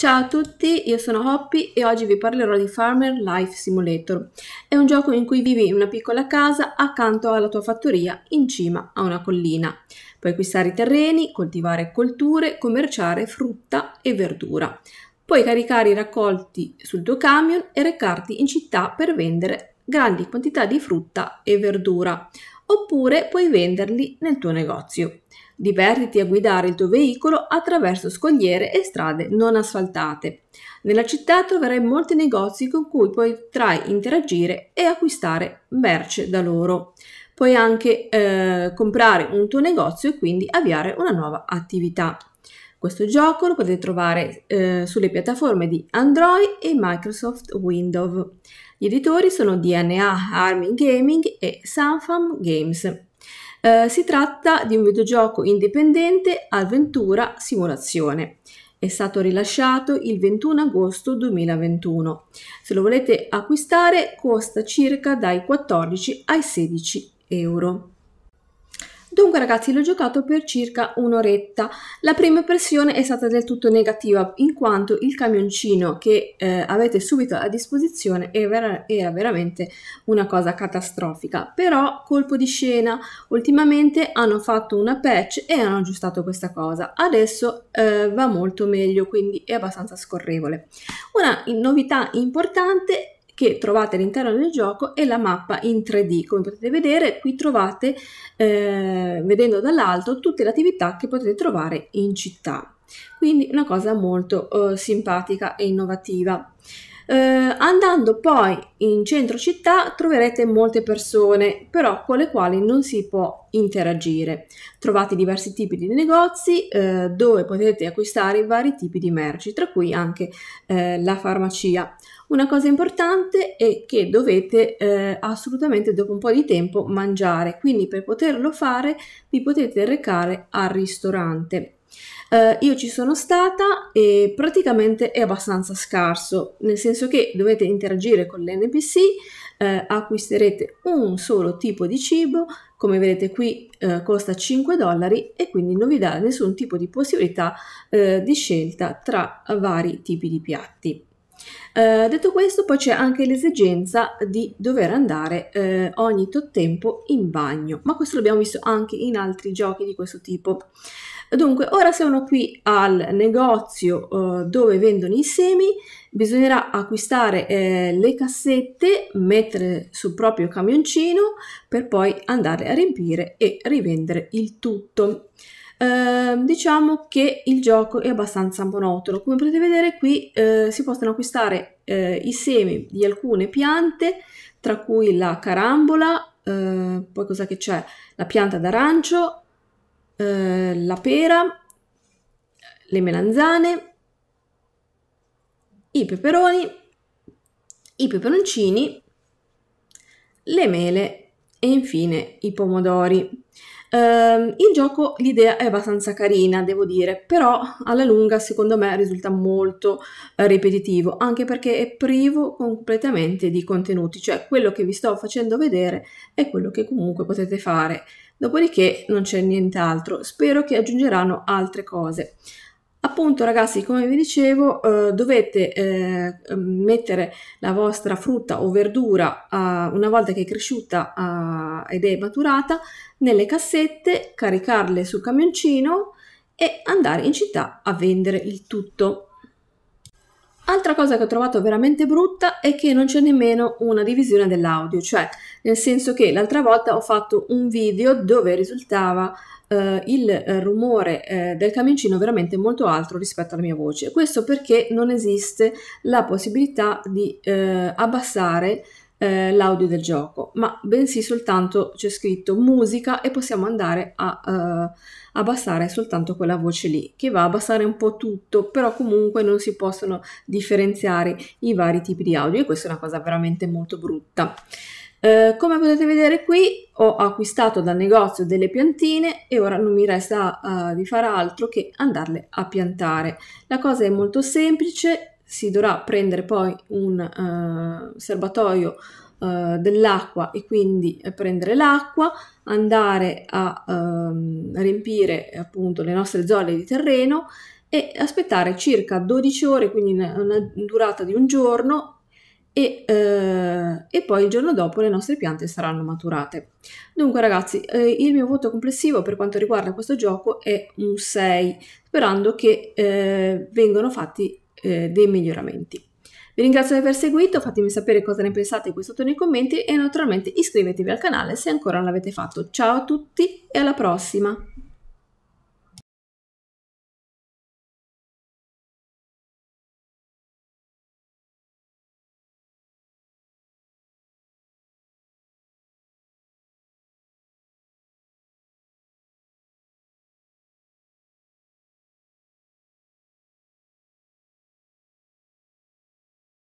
Ciao a tutti, io sono Hoppy e oggi vi parlerò di Farmer Life Simulator. È un gioco in cui vivi in una piccola casa accanto alla tua fattoria in cima a una collina. Puoi acquistare i terreni, coltivare colture, commerciare frutta e verdura. Puoi caricare i raccolti sul tuo camion e recarti in città per vendere grandi quantità di frutta e verdura, oppure puoi venderli nel tuo negozio. Divertiti a guidare il tuo veicolo attraverso scogliere e strade non asfaltate. Nella città troverai molti negozi con cui potrai interagire e acquistare merce da loro. Puoi anche eh, comprare un tuo negozio e quindi avviare una nuova attività. Questo gioco lo potete trovare eh, sulle piattaforme di Android e Microsoft Windows. Gli editori sono DNA Army Gaming e Sunfam Games. Eh, si tratta di un videogioco indipendente, avventura, simulazione. È stato rilasciato il 21 agosto 2021. Se lo volete acquistare costa circa dai 14 ai 16 euro. Dunque ragazzi l'ho giocato per circa un'oretta. La prima impressione è stata del tutto negativa in quanto il camioncino che eh, avete subito a disposizione era, era veramente una cosa catastrofica. Però colpo di scena, ultimamente hanno fatto una patch e hanno aggiustato questa cosa. Adesso eh, va molto meglio quindi è abbastanza scorrevole. Una novità importante che trovate all'interno del gioco e la mappa in 3D. Come potete vedere, qui trovate, eh, vedendo dall'alto, tutte le attività che potete trovare in città. Quindi una cosa molto eh, simpatica e innovativa. Eh, andando poi in centro città troverete molte persone, però con le quali non si può interagire. Trovate diversi tipi di negozi eh, dove potete acquistare vari tipi di merci, tra cui anche eh, la farmacia. Una cosa importante è che dovete eh, assolutamente dopo un po' di tempo mangiare, quindi per poterlo fare vi potete recare al ristorante. Uh, io ci sono stata e praticamente è abbastanza scarso, nel senso che dovete interagire con l'NPC, uh, eh, acquisterete un solo tipo di cibo, come vedete qui uh, costa 5 dollari e quindi non vi dà nessun tipo di possibilità di scelta tra vari tipi di piatti. Eh, detto questo, poi c'è anche l'esigenza di dover andare eh, ogni tot tempo in bagno, ma questo l'abbiamo visto anche in altri giochi di questo tipo. Dunque, ora siamo qui al negozio eh, dove vendono i semi, bisognerà acquistare eh, le cassette, mettere sul proprio camioncino per poi andare a riempire e rivendere il tutto. Ehm, diciamo che il gioco è abbastanza monotono. Come potete vedere qui eh, si possono acquistare eh, i semi di alcune piante, tra cui la carambola, eh, poi cosa che c'è? La pianta d'arancio, eh, la pera, le melanzane, i peperoni, i peperoncini, le mele e infine i pomodori. Ehm, in gioco l'idea è abbastanza carina, devo dire, però alla lunga secondo me risulta molto eh, ripetitivo, anche perché è privo completamente di contenuti, cioè quello che vi sto facendo vedere è quello che comunque potete fare. Dopodiché non c'è nient'altro, spero che aggiungeranno altre cose. Appunto ragazzi, come vi dicevo, eh, dovete eh, mettere la vostra frutta o verdura eh, una volta che è cresciuta ed è maturata nelle cassette, caricarle sul camioncino e andare in città a vendere il tutto. Altra cosa che ho trovato veramente brutta è che non c'è nemmeno una divisione dell'audio, cioè nel senso che l'altra volta ho fatto un video dove risultava eh, il rumore eh, del camioncino veramente molto alto rispetto alla mia voce. Questo perché non esiste la possibilità di eh, abbassare eh, l'audio del gioco, ma bensì soltanto c'è scritto musica e possiamo andare a eh, abbassare soltanto quella voce lì, che va a abbassare un po' tutto, però comunque non si possono differenziare i vari tipi di audio e questa è una cosa veramente molto brutta. Eh, come potete vedere qui ho acquistato dal negozio delle piantine e ora non mi resta uh, di fare altro che andarle a piantare. La cosa è molto semplice si dovrà prendere poi un uh, serbatoio uh, dell'acqua e quindi eh, prendere l'acqua, andare a uh, riempire appunto le nostre zone di terreno e aspettare circa 12 ore, quindi una, durata di un giorno e, eh, e, poi il giorno dopo le nostre piante saranno maturate. Dunque ragazzi, eh, il mio voto complessivo per quanto riguarda questo gioco è un 6, sperando che eh, vengano fatti eh, dei miglioramenti. Vi ringrazio di aver seguito, fatemi sapere cosa ne pensate qui sotto nei commenti e naturalmente iscrivetevi al canale se ancora non l'avete fatto. Ciao a tutti e alla prossima!